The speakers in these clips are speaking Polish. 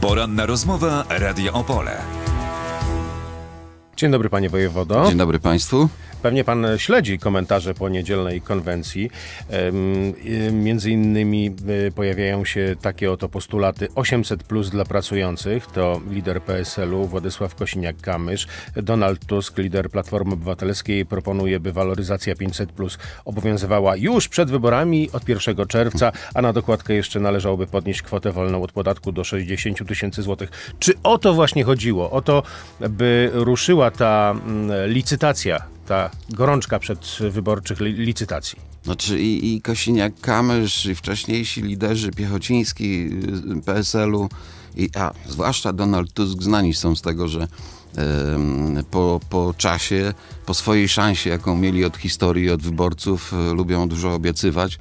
Poranna rozmowa Radio Opole. Dzień dobry, panie wojewodo. Dzień dobry państwu. Pewnie pan śledzi komentarze po niedzielnej konwencji. Między innymi e, pojawiają się takie oto postulaty 800 plus dla pracujących. To lider PSL-u Władysław Kosiniak-Kamysz. Donald Tusk, lider Platformy Obywatelskiej proponuje, by waloryzacja 500 plus obowiązywała już przed wyborami od 1 czerwca, a na dokładkę jeszcze należałoby podnieść kwotę wolną od podatku do 60 tysięcy złotych. Czy o to właśnie chodziło? O to, by ruszyła ta mm, licytacja, ta gorączka przedwyborczych licytacji? Znaczy i, i Kosiniak-Kamysz, i wcześniejsi liderzy Piechociński, y, PSL-u, i, a zwłaszcza Donald Tusk znani są z tego, że y, po, po czasie, po swojej szansie, jaką mieli od historii, od wyborców, y, lubią dużo obiecywać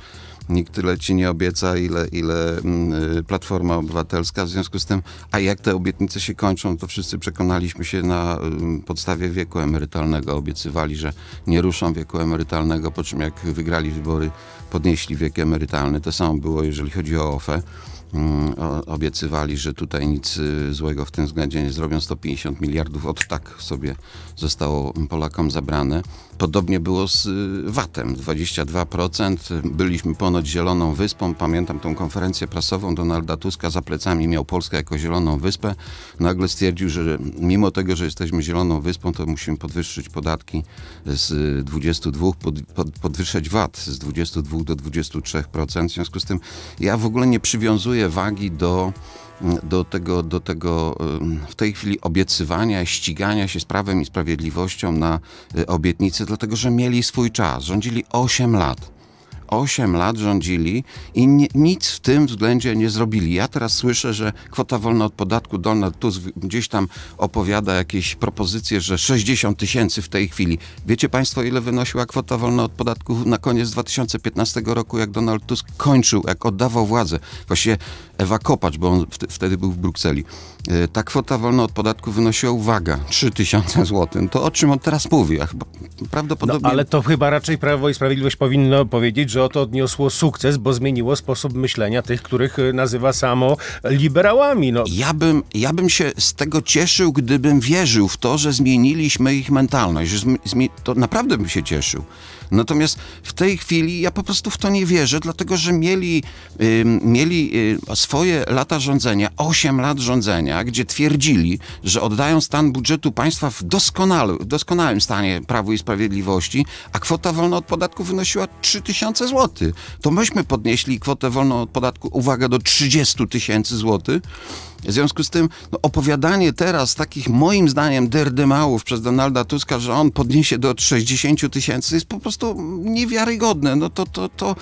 nikt tyle ci nie obieca, ile, ile mm, y, Platforma Obywatelska. W związku z tym, a jak te obietnice się kończą, to wszyscy przekonaliśmy się na podstawie wieku emerytalnego. Obiecywali, że nie ruszą wieku emerytalnego, po czym jak wygrali wybory, podnieśli wiek emerytalny. To samo było, jeżeli chodzi o OFE. Mm, obiecywali, że tutaj nic y, złego w tym względzie nie zrobią. 150 miliardów od tak sobie zostało Polakom zabrane. Podobnie było z y, VAT-em, 22%. Byliśmy ponoć zieloną wyspą. Pamiętam tą konferencję prasową Donalda Tuska za plecami miał Polskę jako zieloną wyspę. Nagle stwierdził, że mimo tego, że jesteśmy zieloną wyspą, to musimy podwyższyć podatki z 22, y, podwyższać VAT z 22 do 23%. W związku z tym ja w ogóle nie przywiązuję wagi do, mm, do, tego, do tego mm, w tej chwili obiecywania, ścigania się z prawem i sprawiedliwością na y, obietnicy, dlatego że mieli swój czas, rządzili 8 lat. 8 lat rządzili i nic w tym względzie nie zrobili. Ja teraz słyszę, że kwota wolna od podatku, Donald Tusk gdzieś tam opowiada jakieś propozycje, że 60 tysięcy w tej chwili. Wiecie Państwo, ile wynosiła kwota wolna od podatku na koniec 2015 roku, jak Donald Tusk kończył, jak oddawał władzę? Właśnie Ewa Kopacz, bo on wtedy był w Brukseli. E, ta kwota wolna od podatku wynosiła, uwaga, 3000 zł. To o czym on teraz mówi? Prawdopodobnie... No, ale to chyba raczej Prawo i Sprawiedliwość powinno powiedzieć, że oto odniosło sukces, bo zmieniło sposób myślenia tych, których e, nazywa samo liberałami. No. Ja, bym, ja bym się z tego cieszył, gdybym wierzył w to, że zmieniliśmy ich mentalność. Że to naprawdę bym się cieszył. Natomiast w tej chwili ja po prostu w to nie wierzę, dlatego że mieli, y, mieli y, swoje lata rządzenia, 8 lat rządzenia, gdzie twierdzili, że oddają stan budżetu państwa w doskonałym, doskonałym stanie Prawo i Sprawiedliwości, a kwota wolna od podatku wynosiła 3000 zł. To myśmy podnieśli kwotę wolną od podatku, uwaga, do 30 tysięcy złotych. W związku z tym no, opowiadanie teraz takich moim zdaniem derdymałów przez Donalda Tuska, że on podniesie do 60 tysięcy jest po prostu niewiarygodne. No to, to, to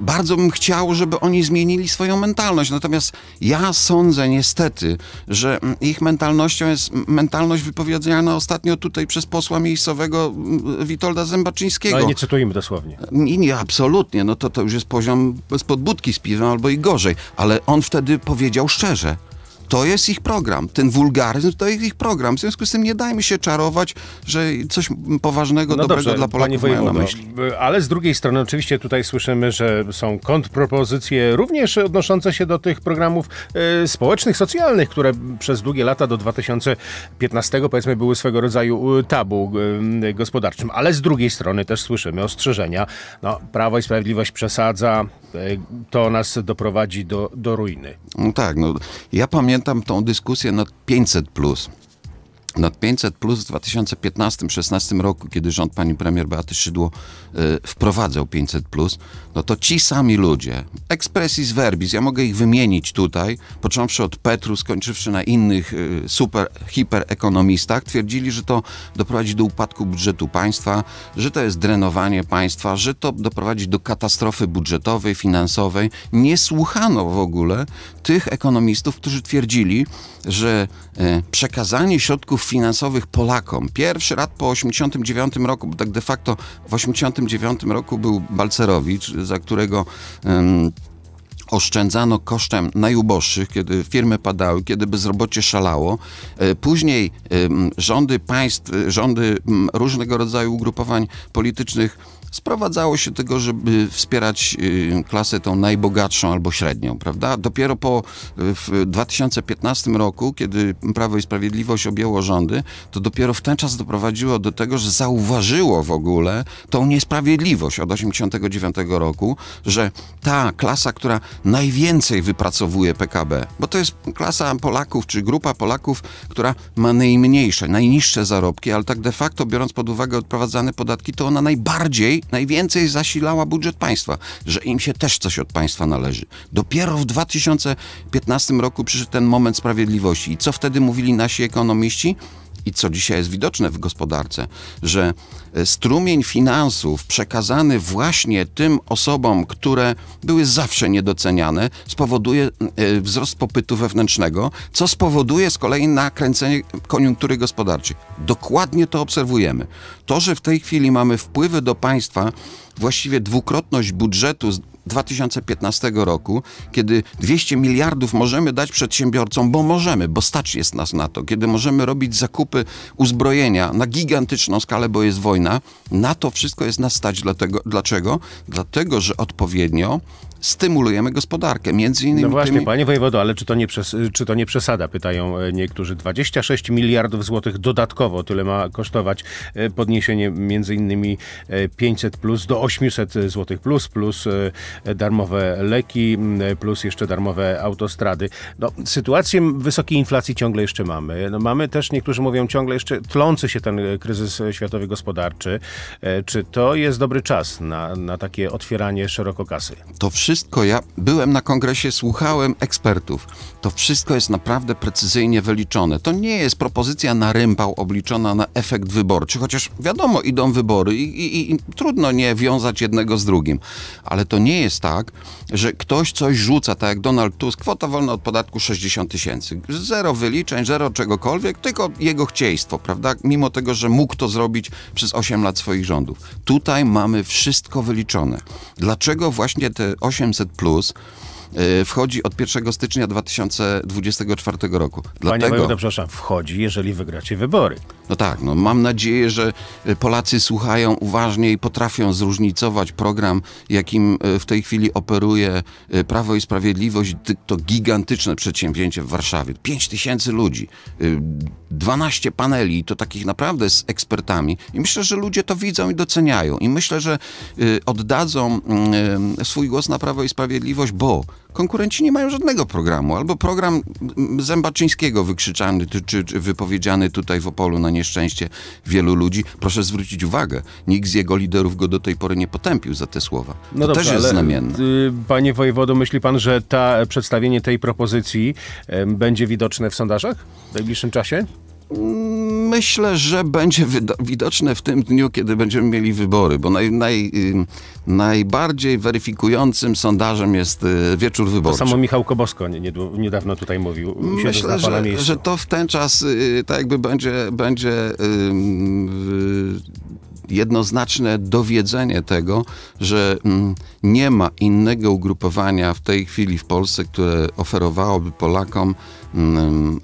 bardzo bym chciał, żeby oni zmienili swoją mentalność. Natomiast ja sądzę niestety, że mm, ich mentalnością jest mentalność wypowiedziana ostatnio tutaj przez posła miejscowego mm, Witolda Zębaczyńskiego. No nie cytujmy dosłownie. Nie, mm, nie absolutnie. No to, to już jest poziom z podbudki z piwem albo i gorzej. Ale on wtedy powiedział szczerze. To jest ich program. Ten wulgaryzm to jest ich program. W związku z tym nie dajmy się czarować, że coś poważnego, no dobrego dla Polaków mają na myśli. Yy, ale z drugiej strony oczywiście tutaj słyszymy, że są kontrpropozycje również odnoszące się do tych programów y, społecznych, socjalnych, które przez długie lata do 2015 powiedzmy były swego rodzaju yy, tabu y, gospodarczym. Ale z drugiej strony też słyszymy ostrzeżenia. No, Prawo i Sprawiedliwość przesadza, E, to nas doprowadzi do, do ruiny. No tak, no, ja pamiętam tą dyskusję nad 500+. Plus nad 500 plus w 2015-16 roku, kiedy rząd pani premier Beaty Szydło y, wprowadzał 500 plus, no to ci sami ludzie, expressis verbis, ja mogę ich wymienić tutaj, począwszy od Petru, skończywszy na innych y, super, hiperekonomistach, twierdzili, że to doprowadzi do upadku budżetu państwa, że to jest drenowanie państwa, że to doprowadzi do katastrofy budżetowej, finansowej. Nie słuchano w ogóle tych ekonomistów, którzy twierdzili, że y, przekazanie środków finansowych Polakom. Pierwszy raz po 1989 roku, bo tak de facto w 1989 roku był Balcerowicz, za którego um, oszczędzano kosztem najuboższych, kiedy firmy padały, kiedy bezrobocie szalało. E, później rządy państw, rządy różnego rodzaju ugrupowań politycznych sprowadzało się do tego, żeby wspierać y, klasę tą najbogatszą albo średnią, prawda? Dopiero po y, w 2015 roku, kiedy Prawo i Sprawiedliwość objęło rządy, to dopiero w ten czas doprowadziło do tego, że zauważyło w ogóle tą niesprawiedliwość od 1989 roku, że ta klasa, która najwięcej wypracowuje PKB, bo to jest klasa Polaków czy grupa Polaków, która ma najmniejsze, najniższe zarobki, ale tak de facto biorąc pod uwagę odprowadzane podatki, to ona najbardziej najwięcej zasilała budżet państwa, że im się też coś od państwa należy. Dopiero w 2015 roku przyszedł ten moment sprawiedliwości. I co wtedy mówili nasi ekonomiści? i co dzisiaj jest widoczne w gospodarce, że e, strumień finansów przekazany właśnie tym osobom, które były zawsze niedoceniane, spowoduje e, wzrost popytu wewnętrznego, co spowoduje z kolei nakręcenie koniunktury gospodarczej. Dokładnie to obserwujemy. To, że w tej chwili mamy wpływy do państwa, właściwie dwukrotność budżetu 2015 roku, kiedy 200 miliardów możemy dać przedsiębiorcom, bo możemy, bo stać jest nas na to, kiedy możemy robić zakupy uzbrojenia na gigantyczną skalę, bo jest wojna, na to wszystko jest nas stać. Dlatego, dlaczego? Dlatego, że odpowiednio stymulujemy gospodarkę. Między innymi. No właśnie, tymi... panie wojewodo, ale czy to, nie przes- czy to nie przesada? Pytają e, niektórzy. 26 miliardów złotych dodatkowo tyle ma kosztować e, podniesienie między innymi 500 e, plus do 800 złotych plus, plus darmowe leki, plus jeszcze darmowe autostrady. No, sytuację wysokiej inflacji ciągle jeszcze mamy. No, mamy też, niektórzy mówią, ciągle jeszcze tlący się ten kryzys światowy gospodarczy. Czy to jest dobry czas na, na takie otwieranie szeroko kasy? To wszystko wszystko ja byłem na kongresie, słuchałem ekspertów. To wszystko jest naprawdę precyzyjnie wyliczone. To nie jest propozycja na rympał obliczona na efekt wyborczy, chociaż wiadomo, idą wybory i, i, i trudno nie wiązać jednego z drugim. Ale to nie jest tak, że ktoś coś rzuca, tak jak Donald Tusk, kwota wolna od podatku 60 tysięcy. Zero wyliczeń, zero czegokolwiek, tylko jego chcieństwo, prawda? Mimo tego, że mógł to zrobić przez 8 lat swoich rządów. Tutaj mamy wszystko wyliczone. Dlaczego właśnie te 8 800+, E, wchodzi od 1 stycznia 2024 roku. Dlatego... Panie Wojewodo, przepraszam, wchodzi, jeżeli wygracie wybory. No tak, no mam nadzieję, że e, Polacy słuchają uważnie i potrafią zróżnicować program, jakim e, w tej chwili operuje Prawo i Sprawiedliwość. To gigantyczne przedsięwzięcie w Warszawie. 5 tysięcy ludzi, 12 paneli, to takich naprawdę z ekspertami. I myślę, że ludzie to widzą i doceniają. I myślę, że oddadzą mm, swój głos na Prawo i Sprawiedliwość, bo konkurenci nie mają żadnego programu. Albo program mm, Zębaczyńskiego wykrzyczany czy, czy, wypowiedziany tutaj w Opolu na nieszczęście wielu ludzi. Proszę zwrócić uwagę, nikt z jego liderów go do tej pory nie potępił za te słowa. No to dobrze, też jest ale, znamienne. Y, panie wojewodo, myśli pan, że ta, przedstawienie tej propozycji y, będzie widoczne w sondażach w najbliższym czasie? Myślę, że będzie widoczne w tym dniu, kiedy będziemy mieli wybory, bo naj, naj, najbardziej weryfikującym sondażem jest y, wieczór wyborczy. To samo Michał Kobosko niedawno tutaj mówił. Myślę, że, że, to w ten czas y, tak jakby będzie, będzie jednoznaczne dowiedzenie tego, że nie ma innego ugrupowania w tej chwili w Polsce, które oferowałoby Polakom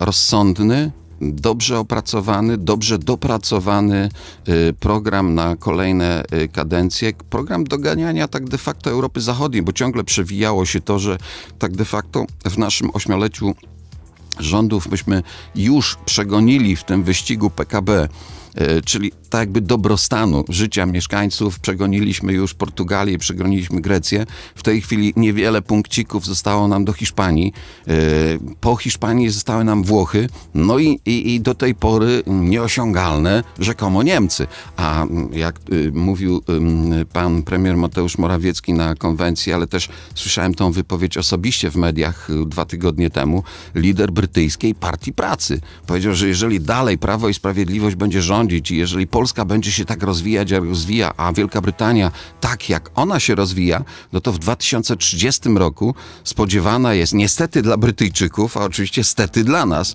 rozsądny, dobrze opracowany, dobrze dopracowany y, program na kolejne y, kadencje, program doganiania tak de facto Europy Zachodniej, bo ciągle przewijało się to, że tak de facto w naszym ośmioleciu rządów myśmy już przegonili w tym wyścigu PKB E, czyli tak jakby dobrostanu życia mieszkańców. Przegoniliśmy już Portugalię, przegoniliśmy Grecję. W tej chwili niewiele punkcików zostało nam do Hiszpanii. E, po Hiszpanii zostały nam Włochy, no i, i, i do tej pory nieosiągalne rzekomo Niemcy. A jak y, mówił pan premier Mateusz Morawiecki na konwencji, ale też słyszałem tą wypowiedź osobiście w mediach y, dwa tygodnie temu, lider brytyjskiej Partii Pracy powiedział, że jeżeli dalej Prawo i Sprawiedliwość będzie rządzić, rządzić i jeżeli Polska będzie się tak rozwijać, jak rozwija, a Wielka Brytania tak, jak ona się rozwija, no to w 2030 roku spodziewana jest niestety dla Brytyjczyków, a oczywiście stety dla nas,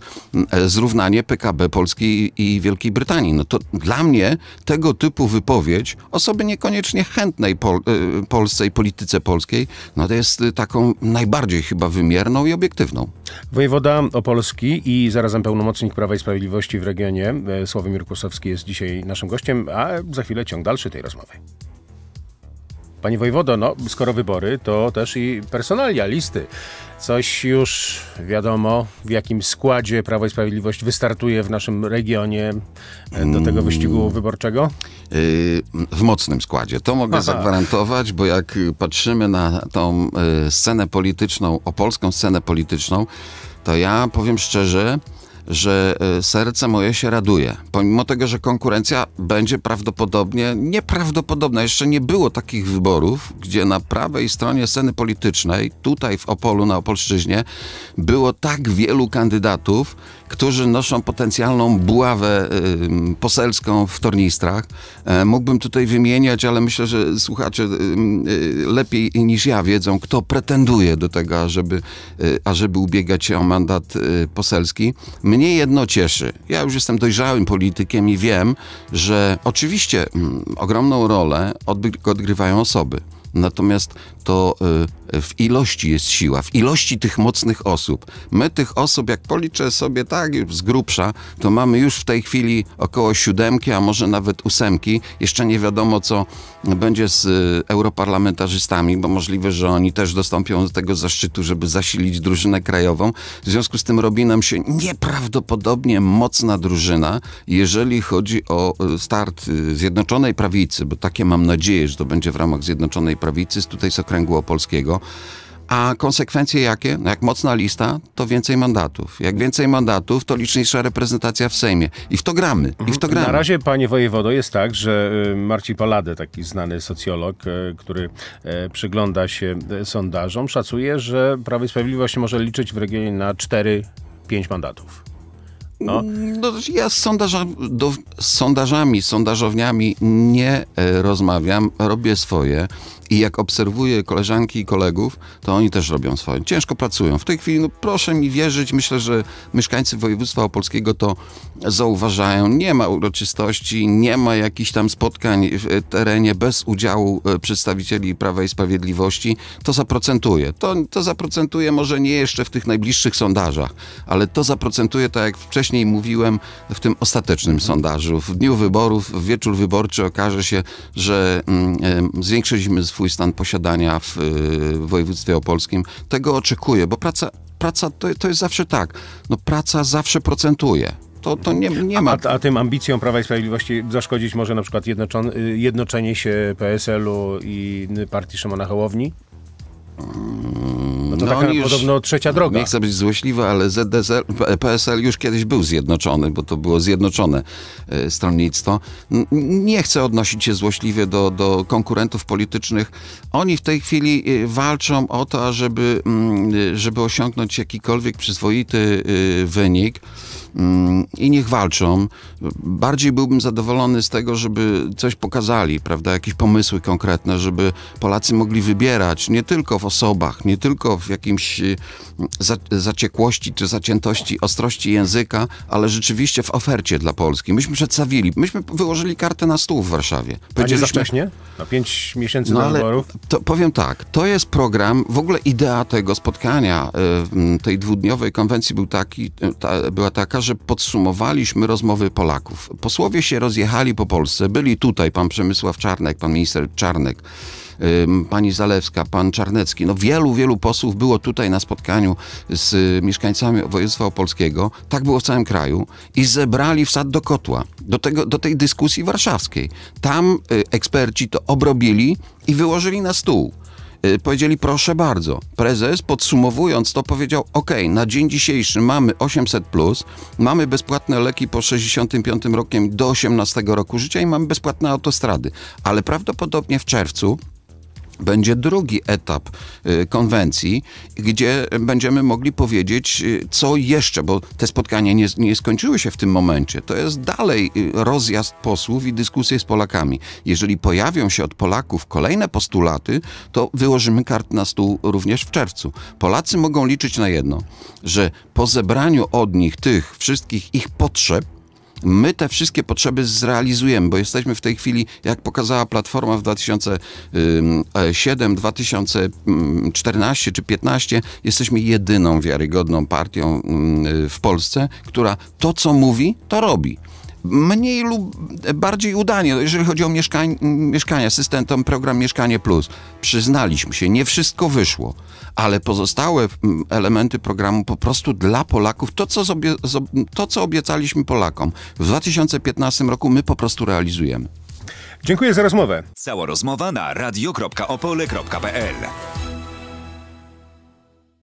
e, zrównanie PKB Polski i Wielkiej Brytanii. No to dla mnie tego typu wypowiedź osoby niekoniecznie chętnej Pol e, Polsce i polityce polskiej, no to jest e, taką najbardziej chyba wymierną i obiektywną. Wojewoda Opolski i zarazem pełnomocnik Prawa i Sprawiedliwości w regionie Sławomir Kusowski jest dzisiaj naszym gościem, a za chwilę ciąg dalszy tej rozmowy. Panie Wojwodo, no skoro wybory, to też i personalia, listy. Coś już wiadomo, w jakim składzie Prawo i Sprawiedliwość wystartuje w naszym regionie do tego wyścigu wyborczego? Y, w mocnym składzie. To mogę Aha. zagwarantować, bo jak patrzymy na tą y, scenę polityczną, opolską scenę polityczną, to ja powiem szczerze, że e, serce moje się raduje. Pomimo tego, że konkurencja będzie prawdopodobnie nieprawdopodobna. Jeszcze nie było takich wyborów, gdzie na prawej stronie sceny politycznej, tutaj w Opolu, na Opolszczyźnie, było tak wielu kandydatów, którzy noszą potencjalną buławę poselską w tornistrach. E, mógłbym tutaj wymieniać, ale myślę, że słuchacze y, lepiej niż ja wiedzą, kto pretenduje do tego, ażeby, y, ażeby ubiegać się o mandat y, poselski. Mnie jedno cieszy. Ja już jestem dojrzałym politykiem i wiem, że oczywiście m, mm, ogromną rolę odgrywają osoby. Natomiast to y, w ilości jest siła, w ilości tych mocnych osób. My tych osób, jak policzę sobie tak z grubsza, to mamy już w tej chwili około siódemki, a może nawet ósemki. Jeszcze nie wiadomo, co będzie z y, europarlamentarzystami, bo możliwe, że oni też dostąpią do tego zaszczytu, żeby zasilić drużynę krajową. W związku z tym robi nam się nieprawdopodobnie mocna drużyna, jeżeli chodzi o y, start y, Zjednoczonej Prawicy, bo takie mam nadzieję, że to będzie w ramach Zjednoczonej Prawicy, z tutaj z okręgu opolskiego, a konsekwencje jakie? No jak mocna lista, to więcej mandatów. Jak więcej mandatów, to liczniejsza reprezentacja w Sejmie. I w to gramy. I w to mhm. gramy. Na razie, panie wojewodo, jest tak, że y, Marcin Palade, taki znany socjolog, y, który y, przygląda się sondażom, szacuje, że Prawo i Sprawiedliwość może liczyć w regionie na 4-5 mandatów. No. no. ja z, sondaża, do, z sondażami, z sondażowniami nie e, rozmawiam, robię swoje. I jak obserwuję koleżanki i kolegów, to oni też robią swoje. Ciężko pracują. W tej chwili, no, proszę mi wierzyć, myślę, że mieszkańcy województwa opolskiego to zauważają. Nie ma uroczystości, nie ma jakichś tam spotkań w terenie bez udziału e, przedstawicieli Prawa i Sprawiedliwości. To zaprocentuje. To, to zaprocentuje może nie jeszcze w tych najbliższych sondażach, ale to zaprocentuje, tak jak wcześniej mówiłem, w tym ostatecznym sondażu. W dniu wyborów, w wieczór wyborczy okaże się, że mm, zwiększyliśmy swój swój stan posiadania w, y, w województwie opolskim. Tego oczekuję, bo praca, praca to, to jest zawsze tak. No, praca zawsze procentuje. To, to nie, nie ma. A, a, tym ambicjom Prawa i Sprawiedliwości zaszkodzić może na przykład y, jednoczenie się PSL-u i partii Szymona Hołowni? No to no taka już, podobno trzecia droga. Nie chcę być złośliwy, ale ZDSL, PSL już kiedyś był zjednoczony, bo to było zjednoczone e, stronnictwo. Nie chcę odnosić się złośliwie do, do konkurentów politycznych. Oni w tej chwili e, walczą o to, ażeby, mm, e, żeby osiągnąć jakikolwiek przyzwoity wynik mm, i niech walczą. Bardziej byłbym zadowolony z tego, żeby coś pokazali, prawda, jakieś pomysły konkretne, żeby Polacy mogli wybierać nie tylko w osobach, nie tylko w jakimś y, zaciekłości czy zaciętości, ostrości języka, ale rzeczywiście w ofercie dla Polski. Myśmy przedstawili, myśmy wyłożyli kartę na stół w Warszawie. Powiedzieliśmy, A nie za wcześnie? Na pięć miesięcy no, do wyborów? To, powiem tak, to jest program, w ogóle idea tego spotkania, y, tej dwudniowej konwencji był taki, y, ta, była taka, że podsumowaliśmy rozmowy Polaków. Posłowie się rozjechali po Polsce, byli tutaj pan Przemysław Czarnek, pan minister Czarnek, pani Zalewska, pan Czarnecki. No wielu, wielu posłów było tutaj na spotkaniu z y, mieszkańcami województwa opolskiego. Tak było w całym kraju. I zebrali wsad do kotła, do, tego, do tej dyskusji warszawskiej. Tam y, eksperci to obrobili i wyłożyli na stół y, powiedzieli proszę bardzo. Prezes podsumowując to powiedział ok, na dzień dzisiejszy mamy 800+, plus, mamy bezpłatne leki po 65 rokiem do 18 roku życia i mamy bezpłatne autostrady. Ale prawdopodobnie w czerwcu będzie drugi etap y, konwencji, gdzie będziemy mogli powiedzieć, y, co jeszcze, bo te spotkania nie, nie skończyły się w tym momencie. To jest dalej y, rozjazd posłów i dyskusje z Polakami. Jeżeli pojawią się od Polaków kolejne postulaty, to wyłożymy kart na stół również w czerwcu. Polacy mogą liczyć na jedno, że po zebraniu od nich tych wszystkich ich potrzeb, my te wszystkie potrzeby zrealizujemy, bo jesteśmy w tej chwili, jak pokazała Platforma w 2007, 2014 e, czy 2015, jesteśmy jedyną wiarygodną partią w Polsce, która to, co mówi, to robi mniej lub bardziej udanie, jeżeli chodzi o mieszkań, mieszkania, systentem program Mieszkanie Plus. Przyznaliśmy się, nie wszystko wyszło, ale pozostałe mm, elementy programu po prostu dla Polaków, to co, sobie, to, co obiecaliśmy Polakom w 2015 roku, my po prostu realizujemy. Dziękuję za rozmowę. Cała rozmowa na radio.opole.pl